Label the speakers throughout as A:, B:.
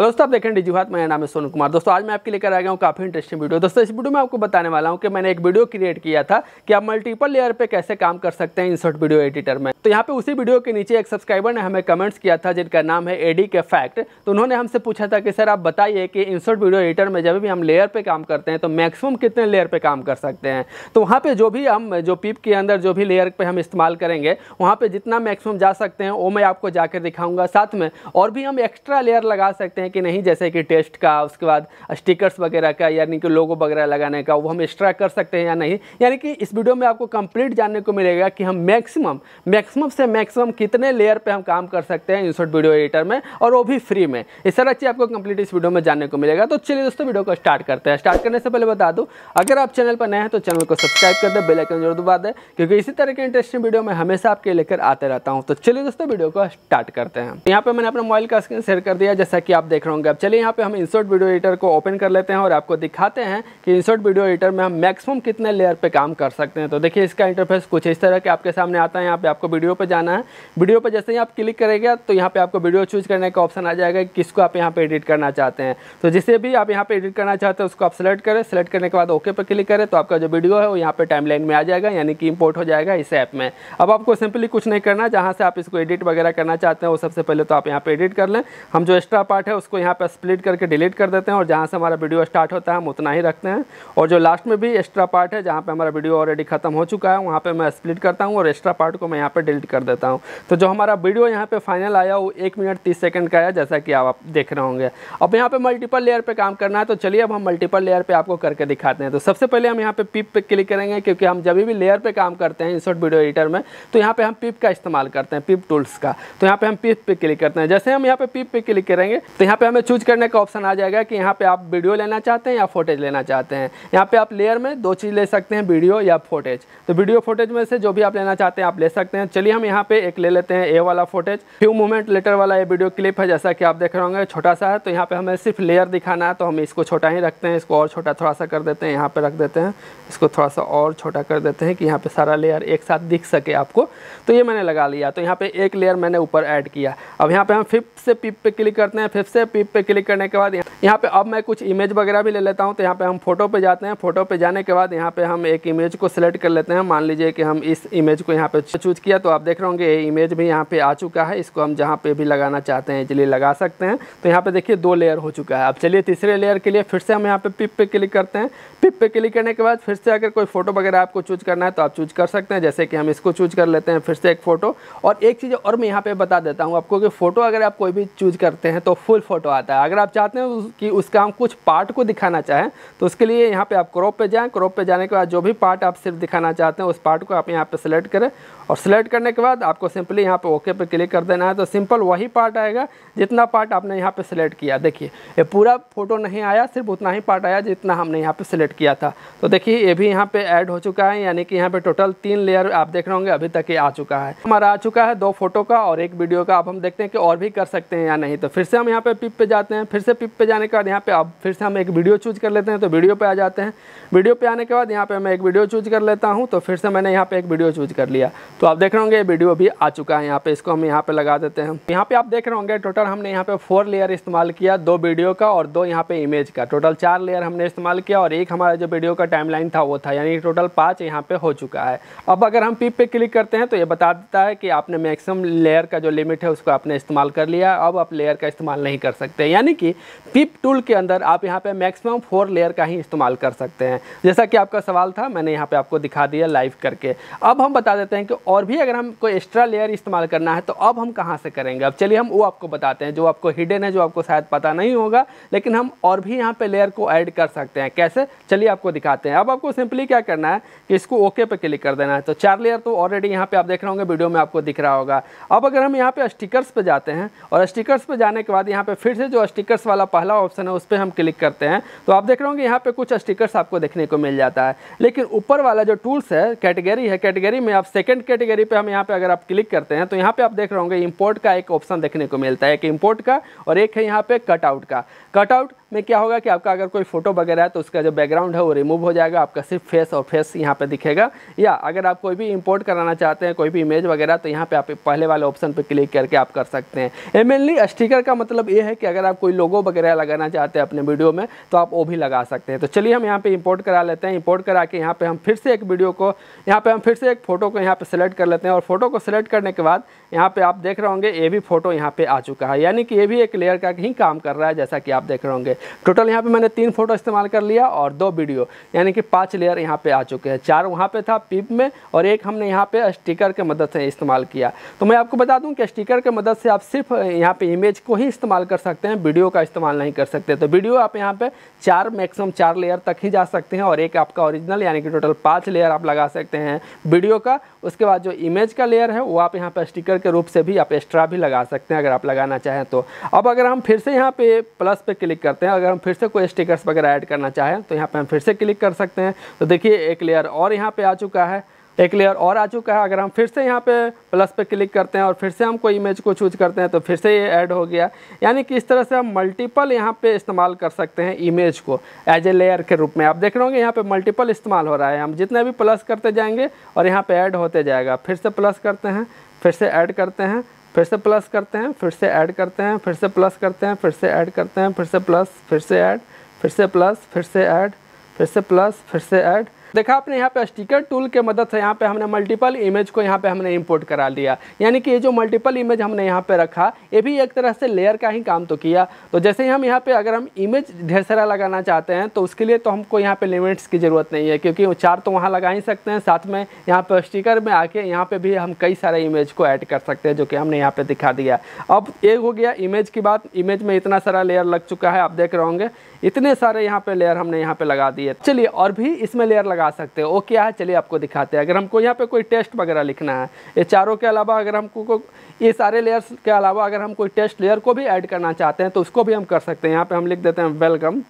A: hello दोस्तों आप देख रहे हैं मेरा नाम है सोनू कुमार दोस्तों आज मैं आपके लेकर आ गया हूँ काफ़ी इंटरेस्टिंग वीडियो दोस्तों इस वीडियो में आपको बताने वाला हूँ कि मैंने एक वीडियो क्रिएट किया था कि आप मल्टीपल लेयर पे कैसे काम कर सकते हैं इंसर्ट वीडियो एडिटर में तो यहाँ पे उसी वीडियो के नीचे एक सब्सक्राइबर ने हमें कमेंट्स किया था जिनका नाम है एडी के फैक्ट तो उन्होंने हमसे पूछा था कि सर आप बताइए कि इंसर्ट वीडियो एडिटर में जब भी हम लेयर पर काम करते हैं तो मैक्सिमम कितने लेयर पर काम कर सकते हैं तो वहाँ पर जो भी हम जो पिप के अंदर जो भी लेयर पर हम इस्तेमाल करेंगे वहाँ पर जितना मैक्सिमम जा सकते हैं वो मैं आपको जाकर दिखाऊंगा साथ में और भी हम एक्स्ट्रा लेयर लगा सकते हैं हैं कि नहीं जैसे कि टेस्ट का उसके बाद स्टिकर्स वगैरह का यानी कि लोगो वगैरह लगाने का वो हम एक्स्ट्रा कर सकते हैं या नहीं यानी कि इस वीडियो में आपको कंप्लीट जानने को मिलेगा कि हम मैक्सिमम मैक्सिमम से मैक्सिमम कितने लेयर पर हम काम कर सकते हैं इंसर्ट वीडियो एडिटर में और वो भी फ्री में इस तरह से आपको कंप्लीट इस वीडियो में जानने को मिलेगा तो चलिए दोस्तों वीडियो को स्टार्ट करते हैं स्टार्ट करने से पहले बता दूँ अगर आप चैनल पर नए हैं तो चैनल को सब्सक्राइब कर दे बेलाइकन जरूर दबा दें क्योंकि इसी तरह के इंटरेस्टिंग वीडियो में हमेशा आपके लेकर आते रहता हूँ तो चलिए दोस्तों वीडियो को स्टार्ट करते हैं यहाँ पर मैंने अपना मोबाइल का स्क्रीन शेयर कर दिया जैसा कि आप देख देख रहे होंगे अब चलिए यहाँ पे हम इंसर्ट वीडियो एडिटर को ओपन कर लेते हैं और आपको दिखाते हैं कि इंसर्ट वीडियो एडिटर में हम मैक्सिमम कितने लेयर पे काम कर सकते हैं तो देखिए इसका इंटरफेस कुछ इस तरह के आपके सामने आता है यहाँ पे आपको वीडियो पर जाना है वीडियो पर जैसे ही आप क्लिक करेगा तो यहाँ पे आपको वीडियो चूज करने का ऑप्शन आ जाएगा किसको आप यहाँ पर एडिट करना चाहते हैं तो जिसे भी आप यहाँ पर एडिट करना चाहते हैं उसको आप सेलेक्ट करें सेलेक्ट करने के बाद ओके पर क्लिक करें तो आपका जो वीडियो है वो यहाँ पर टाइम में आ जाएगा यानी कि इम्पोर्ट हो जाएगा इस ऐप में अब आपको सिंपली कुछ नहीं करना जहाँ से आप इसको एडिट वगैरह करना चाहते हैं वो सबसे पहले तो आप यहाँ पर एडिट कर लें हम जो एक्स्ट्रा पार्ट है उसको यहाँ पर स्प्लिट करके डिलीट कर देते हैं और जहाँ से हमारा वीडियो स्टार्ट होता है हम उतना ही रखते हैं और जो लास्ट में भी एक्स्ट्रा पार्ट है जहाँ पर हमारा वीडियो ऑलरेडी ख़त्म हो चुका है वहाँ पर मैं स्प्लिट करता हूँ और एक्स्ट्रा पार्ट को मैं यहाँ पर डिलीट कर देता हूँ तो जो हमारा वीडियो यहाँ पर फाइनल आया वो एक मिनट तीस सेकेंड का आया जैसा कि आप देख रहे होंगे अब यहाँ पर मल्टीपल लेयर पर काम करना है तो चलिए अब हम मल्टीपल लेयर पर आपको करके दिखाते हैं तो सबसे पहले हम यहाँ पर पिप पर क्लिक करेंगे क्योंकि हम जब भी लेयर पर काम करते हैं इंसर्ट वीडियो एडिटर में तो यहाँ पर हम पिप का इस्तेमाल करते हैं पिप टूल्स का तो यहाँ पर हम पिप पर क्लिक करते हैं जैसे हम यहाँ पर पिप पर क्लिक करेंगे तो यहाँ पे हमें चूज करने का ऑप्शन आ जाएगा कि यहाँ पे आप वीडियो लेना चाहते हैं या फोटेज लेना चाहते हैं यहाँ पे आप लेयर में दो चीज़ ले सकते हैं वीडियो या फोटेज तो वीडियो फोटेज में से जो भी आप लेना चाहते हैं आप ले सकते हैं चलिए हम यहाँ पे एक ले लेते हैं ए वाला फोटेज फ्यू मूवमेंट लेटर वाला ये वीडियो क्लिप है जैसा कि आप देख रहे होंगे छोटा सा है तो यहाँ पर हमें सिर्फ लेयर दिखाना है तो हम इसको छोटा ही रखते हैं इसको और छोटा थोड़ा सा कर देते हैं यहाँ पर रख देते हैं इसको थोड़ा सा और छोटा कर देते हैं कि यहाँ पर सारा लेयर एक साथ दिख सके आपको तो ये मैंने लगा लिया तो यहाँ पर एक लेयर मैंने ऊपर ऐड किया अब यहाँ पर हम फिफ्थ से पिप पे क्लिक करते हैं फिफ्थ से पिप पे क्लिक करने के बाद यहाँ पे अब मैं कुछ इमेज वगैरह भी ले लेता हूँ तो यहाँ पे हम फोटो पे जाते हैं फोटो पे जाने के बाद यहाँ पे हम एक इमेज को सिलेक्ट कर लेते हैं मान लीजिए कि हम इस इमेज को यहाँ पे चूज किया तो आप देख रहे होंगे ये इमेज भी यहाँ पे आ चुका है इसको हम जहाँ पे भी लगाना चाहते हैं इसलिए लगा सकते हैं तो यहाँ पे देखिए दो लेयर हो चुका है अब चलिए तीसरे लेयर के लिए फिर से हम यहाँ पे पिप पे क्लिक करते हैं पिप पे क्लिक करने के बाद फिर से अगर कोई फोटो वगैरह आपको चूज करना है तो आप चूज कर सकते हैं जैसे कि हम इसको चूज कर लेते हैं फिर से एक फोटो और एक चीज़ और मैं यहाँ पे बता देता हूँ आपको कि फोटो अगर आप कोई भी चूज करते हैं तो फुल फोटो आता है अगर आप चाहते हैं कि उसका हम कुछ पार्ट को दिखाना चाहें तो उसके लिए यहाँ पे आप क्रॉप पे जाएं क्रॉप पे जाने के बाद जो भी पार्ट आप सिर्फ दिखाना चाहते हैं उस पार्ट को आप यहाँ पे सिलेक्ट करें और सिलेक्ट करने के बाद आपको सिंपली यहाँ पे ओके पे क्लिक कर देना है तो सिंपल वही पार्ट आएगा जितना पार्ट आपने यहाँ पर सिलेक्ट किया देखिए ये पूरा फोटो नहीं आया सिर्फ उतना ही पार्ट आया जितना हमने यहाँ पर सिलेक्ट किया था तो देखिए ये भी यहाँ पर ऐड हो चुका है यानी कि यहाँ पर टोटल तीन लेयर आप देख रहे होंगे अभी तक ये आ चुका है हमारा आ चुका है दो फोटो का और एक वीडियो का आप हम देखते हैं कि और भी कर सकते हैं या नहीं तो फिर से हम यहाँ पर पिप पर जाते हैं फिर से पिप पर जाएँ आने के बाद यहाँ पे अब फिर से हम एक वीडियो चूज कर लेते हैं तो वीडियो पे आ जाते हैं वीडियो पे आने के बाद यहाँ पे मैं एक वीडियो चूज कर लेता हूँ तो फिर से मैंने यहाँ पे एक वीडियो चूज कर लिया तो आप देख रहे होंगे वीडियो भी आ चुका है यहाँ पे इसको हम यहाँ पे लगा देते हैं यहाँ पे आप देख रहे होंगे टोटल हमने यहाँ पे फोर लेयर इस्तेमाल किया दो वीडियो का और दो यहाँ पे इमेज का टोटल चार लेयर हमने इस्तेमाल किया और एक हमारा जो वीडियो का टाइम था वो था यानी टोटल पाँच यहाँ पे हो चुका है अब अगर हम पिप पे क्लिक करते हैं तो ये बता देता है कि आपने मैक्सिमम लेयर का जो लिमिट है उसको आपने इस्तेमाल कर लिया अब आप लेयर का इस्तेमाल नहीं कर सकते यानी कि पिप टिप टूल के अंदर आप यहाँ पे मैक्सिमम फोर लेयर का ही इस्तेमाल कर सकते हैं जैसा कि आपका सवाल था मैंने यहाँ पे आपको दिखा दिया लाइव करके अब हम बता देते हैं कि और भी अगर कोई एक्स्ट्रा लेयर इस्तेमाल करना है तो अब हम कहाँ से करेंगे अब चलिए हम वो आपको बताते हैं जो आपको हिडन है जो आपको शायद पता नहीं होगा लेकिन हम और भी यहाँ पर लेयर को ऐड कर सकते हैं कैसे चलिए आपको दिखाते हैं अब आपको सिंपली क्या करना है कि इसको ओके पर क्लिक कर देना है तो चार लेयर तो ऑलरेडी यहाँ पर आप देख रहे होंगे वीडियो में आपको दिख रहा होगा अब अगर हम यहाँ पर स्टिकर्स पर जाते हैं और स्टिकर्स पर जाने के बाद यहाँ पर फिर से जो स्टिकर्स वाला पहला वाला ऑप्शन है उस पर हम क्लिक करते हैं तो आप देख रहे होंगे यहाँ पे कुछ स्टिकर्स आपको देखने को मिल जाता है लेकिन ऊपर वाला जो टूल्स है कैटेगरी है कैटेगरी में आप सेकंड कैटेगरी पे हम यहाँ पे अगर आप क्लिक करते हैं तो यहाँ पे आप देख रहे होंगे इम्पोर्ट का एक ऑप्शन देखने को मिलता है एक इम्पोर्ट का और एक है यहाँ पे कटआउट का कटआउट में क्या होगा कि आपका अगर कोई फ़ोटो वगैरह है तो उसका जो बैकग्राउंड है वो रिमूव हो जाएगा आपका सिर्फ फेस और फेस यहाँ पे दिखेगा या अगर आप कोई भी इंपोर्ट कराना चाहते हैं कोई भी इमेज वगैरह तो यहाँ पे आप पहले वाले ऑप्शन पर क्लिक करके आप कर सकते हैं ये मेनली स्टिकर का मतलब ये है कि अगर आप कोई लोगो वगैरह लगाना चाहते हैं अपने वीडियो में तो आप वो भी लगा सकते हैं तो चलिए हम यहाँ पर इम्पोर्ट करा लेते हैं इम्पोर्ट करा के यहाँ पर हम फिर से एक वीडियो को यहाँ पर हम फिर से एक फ़ोटो को यहाँ पर सेलेक्ट कर लेते हैं और फोटो को सिलेक्ट करने के बाद यहाँ पर आप देख रहे होंगे ये भी फ़ोटो यहाँ पर आ चुका है यानी कि ये भी एक लेयर का ही काम कर रहा है जैसा कि आप देख रहे होंगे टोटल यहाँ पे मैंने तीन फोटो इस्तेमाल कर लिया और दो वीडियो यानी कि पांच लेयर यहाँ पे आ चुके हैं चार वहाँ पे था पिप में और एक हमने यहाँ पे स्टिकर के मदद से इस्तेमाल किया तो मैं आपको बता दूँ कि स्टिकर के मदद से आप सिर्फ यहाँ पे इमेज को ही इस्तेमाल कर सकते हैं वीडियो का इस्तेमाल नहीं कर सकते तो वीडियो आप यहाँ पर चार मैक्सिमम चार लेयर तक ही जा सकते हैं और एक आपका ओरिजिनल यानी कि टोटल पाँच लेयर आप लगा सकते हैं वीडियो का उसके बाद जो इमेज का लेयर है वो आप यहाँ पर स्टिकर के रूप से भी आप एक्स्ट्रा भी लगा सकते हैं अगर आप लगाना चाहें तो अब अगर हम फिर से यहाँ पे प्लस पे क्लिक करते हैं हैं अगर हम फिर से कोई स्टिकर्स वगैरह ऐड करना चाहें तो यहाँ पर हम फिर से क्लिक कर सकते हैं तो देखिए एक लेयर और यहाँ पर आ चुका है एक लेयर और आ चुका है अगर हम फिर से यहाँ पे प्लस पे क्लिक करते हैं और फिर से हम कोई इमेज को चूज करते हैं तो फिर से ये ऐड हो गया यानी कि इस तरह से हम मल्टीपल यहाँ पे इस्तेमाल कर सकते हैं इमेज को एज ए लेयर के रूप में आप देख रहे होंगे यहाँ पे मल्टीपल इस्तेमाल हो रहा है हम जितने भी प्लस करते जाएंगे और यहाँ पर ऐड होते जाएगा फिर से प्लस करते हैं फिर से ऐड करते हैं फिर से प्लस करते हैं फिर से ऐड करते हैं फिर से प्लस करते हैं फिर से ऐड करते हैं फिर से प्लस फिर से ऐड फिर से प्लस फिर से ऐड फिर से प्लस फिर से ऐड देखा आपने यहाँ पे स्टिकर टूल के मदद से यहाँ पे हमने मल्टीपल इमेज को यहाँ पे हमने इंपोर्ट करा लिया यानी कि ये जो मल्टीपल इमेज हमने यहाँ पे रखा ये भी एक तरह से लेयर का ही काम तो किया तो जैसे ही हम यहाँ पे अगर हम इमेज ढेर सारा लगाना चाहते हैं तो उसके लिए तो हमको यहाँ पे लिमिट्स की ज़रूरत नहीं है क्योंकि चार तो वहाँ लगा ही सकते हैं साथ में यहाँ पर स्टिकर में आके यहाँ पर भी हम कई सारे इमेज को ऐड कर सकते हैं जो कि हमने यहाँ पर दिखा दिया अब एक हो गया इमेज की बात इमेज में इतना सारा लेयर लग चुका है आप देख रहे होंगे इतने सारे यहाँ पे लेयर हमने यहाँ पे लगा दिए चलिए और भी इसमें लेयर लगा सकते हैं वो क्या है चलिए आपको दिखाते हैं अगर हमको यहाँ पे कोई टेस्ट वगैरह लिखना है ये चारों के अलावा अगर हमको ये सारे लेयर्स के अलावा अगर हम कोई टेस्ट लेयर को भी ऐड करना चाहते हैं तो उसको भी हम कर सकते हैं यहाँ पर हम लिख देते हैं वेलकम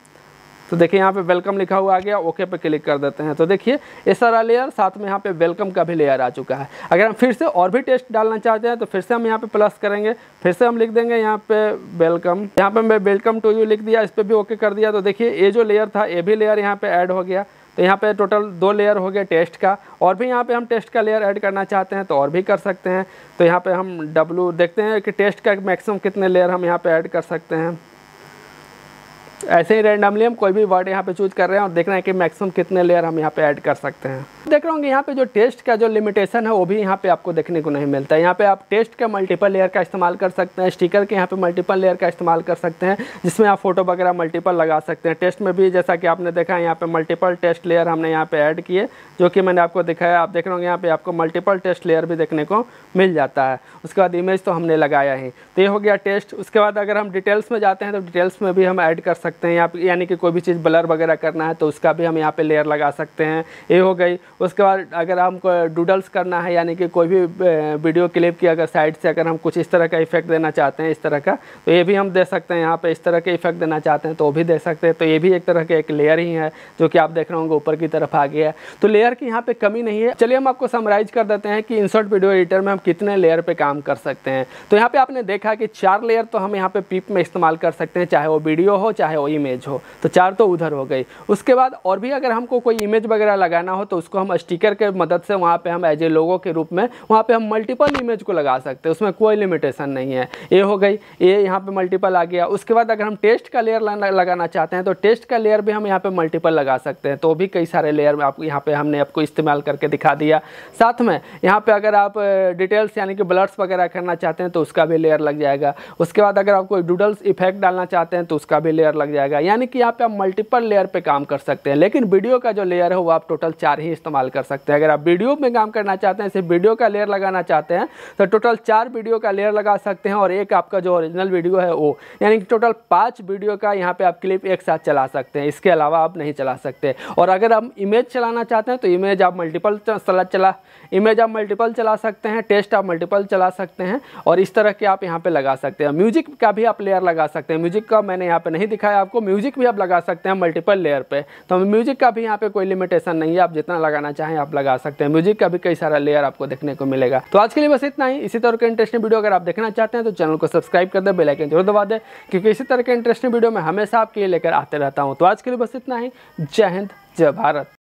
A: तो देखिए यहाँ पे वेलकम लिखा हुआ आ गया ओके पे क्लिक कर देते हैं तो देखिए ये सारा लेयर साथ में यहाँ पे वेलकम का भी लेयर आ चुका है अगर हम फिर से और भी टेस्ट डालना चाहते हैं तो फिर से हम यहाँ पे प्लस करेंगे फिर से हम लिख देंगे यहाँ पे वेलकम यहाँ पे मैं वेलकम टू यू लिख दिया इस पर भी ओके कर दिया तो देखिए ये जो लेयर था ये भी लेयर यहाँ पर ऐड हो गया तो यहाँ पे टोटल दो लेयर हो गया टेस्ट का और भी यहाँ पे हम टेस्ट का लेयर ऐड करना चाहते हैं तो और भी कर सकते हैं तो यहाँ पे हम डब्लू देखते हैं कि टेस्ट का मैक्सिमम कितने लेयर हम यहाँ पे ऐड कर सकते हैं ऐसे ही रैंडमली हम कोई भी वर्ड यहाँ पे चूज कर रहे हैं और देख रहे हैं कि मैक्सिमम कितने लेयर हम यहाँ पे ऐड कर सकते हैं देख रहे होंगे यहाँ पे जो टेस्ट का जो लिमिटेशन है वो भी यहाँ पे आपको देखने को नहीं मिलता है यहाँ पे आप टेस्ट के मल्टीपल लेयर का इस्तेमाल कर सकते हैं स्टिकर के यहाँ पे मल्टीपल लेयर का इस्तेमाल कर सकते हैं जिसमें आप फोटो वगैरह मल्टीपल लगा सकते हैं टेस्ट में भी जैसा कि आपने देखा है यहाँ पे मल्टीपल टेस्ट लेयर हमने यहाँ पे ऐड किए जो कि मैंने आपको दिखाया आप देख रहे होंगे यहाँ पे आपको मल्टीपल टेस्ट लेयर भी देखने को मिल जाता है उसके बाद इमेज तो हमने लगाया ही तो ये हो गया टेस्ट उसके बाद अगर हम डिटेल्स में जाते हैं तो डिटेल्स में भी हम ऐड कर सकते सकते हैं यहाँ यानी कि कोई भी चीज़ ब्लर वगैरह करना है तो उसका भी हम यहाँ पे लेयर लगा सकते हैं ये हो गई उसके बाद अगर हमको डूडल्स करना है यानी कि कोई भी वीडियो क्लिप की अगर साइड से अगर हम कुछ इस तरह का इफेक्ट देना चाहते हैं इस तरह का तो ये भी हम दे सकते हैं यहाँ पर इस तरह के इफेक्ट देना चाहते हैं तो भी दे सकते हैं तो ये भी एक तरह का एक लेयर ही है जो कि आप देख रहे होंगे ऊपर की तरफ आ गया है तो लेयर की यहाँ पर कमी नहीं है चलिए हम आपको समराइज कर देते हैं कि इंसर्ट वीडियो एडिटर में हम कितने लेयर पर काम कर सकते हैं तो यहाँ पर आपने देखा कि चार लेयर तो हम यहाँ पर पीप में इस्तेमाल कर सकते हैं चाहे वो वीडियो हो चाहे है वो इमेज हो तो चार तो उधर हो गई उसके बाद और भी अगर हमको कोई इमेज वगैरह लगाना हो तो उसको हम स्टिकर के मदद से वहाँ पे हम एज ए लोगों के रूप में वहाँ पर हम मल्टीपल इमेज को लगा सकते हैं उसमें कोई लिमिटेशन नहीं है ये हो गई ये यहाँ पर मल्टीपल आ गया उसके बाद अगर हम टेस्ट का लेयर लगाना चाहते हैं तो टेस्ट का लेयर भी हम यहाँ पर मल्टीपल लगा सकते हैं तो भी कई सारे लेयर में आपको यहाँ पर हमने आपको इस्तेमाल करके दिखा दिया साथ में यहाँ पर अगर आप डिटेल्स यानी कि ब्लड्स वगैरह करना चाहते हैं तो उसका भी लेयर लग जाएगा उसके बाद अगर आप कोई डूडल्स इफेक्ट डालना चाहते हैं तो उसका भी लेयर लग लग जाएगा यानी कि आप मल्टीपल लेयर पे काम कर सकते हैं लेकिन वीडियो का जो लेयर है वो आप टोटल चार ही इस्तेमाल कर सकते हैं अगर आप वीडियो में काम करना चाहते हैं सिर्फ वीडियो का लेयर लगाना चाहते हैं तो टोटल चार वीडियो का लेयर लगा सकते हैं और एक आपका जो ओरिजिनल वीडियो है वो यानी कि टोटल पाँच वीडियो का यहाँ पर आप क्लिप एक साथ चला सकते हैं इसके अलावा आप नहीं चला सकते और अगर आप इमेज चलाना चाहते हैं तो इमेज आप मल्टीपल चला इमेज आप मल्टीपल चला सकते हैं टेस्ट आप मल्टीपल चला सकते हैं और इस तरह के आप यहाँ पर लगा सकते हैं म्यूजिक का भी आप लेयर लगा सकते हैं म्यूजिक का मैंने यहाँ पर नहीं दिखाया आपको म्यूजिक भी आप लगा सकते हैं मल्टीपल लेयर पे तो म्यूजिक का भी यहाँ पे कोई लिमिटेशन नहीं है आप जितना लगाना चाहें आप लगा सकते हैं म्यूजिक का भी कई सारा लेयर आपको देखने को मिलेगा तो आज के लिए बस इतना ही इसी तरह के इंटरेस्टिंग वीडियो अगर आप देखना चाहते हैं तो चैनल को सब्सक्राइब कर दे बेलाइकन जरूर दबा दे क्योंकि इसी तरह के इंटरेस्टिंग वीडियो में हमेशा आपके लिए लेकर आते रहता हूँ तो आज के लिए बस इतना ही जय हिंद जय भारत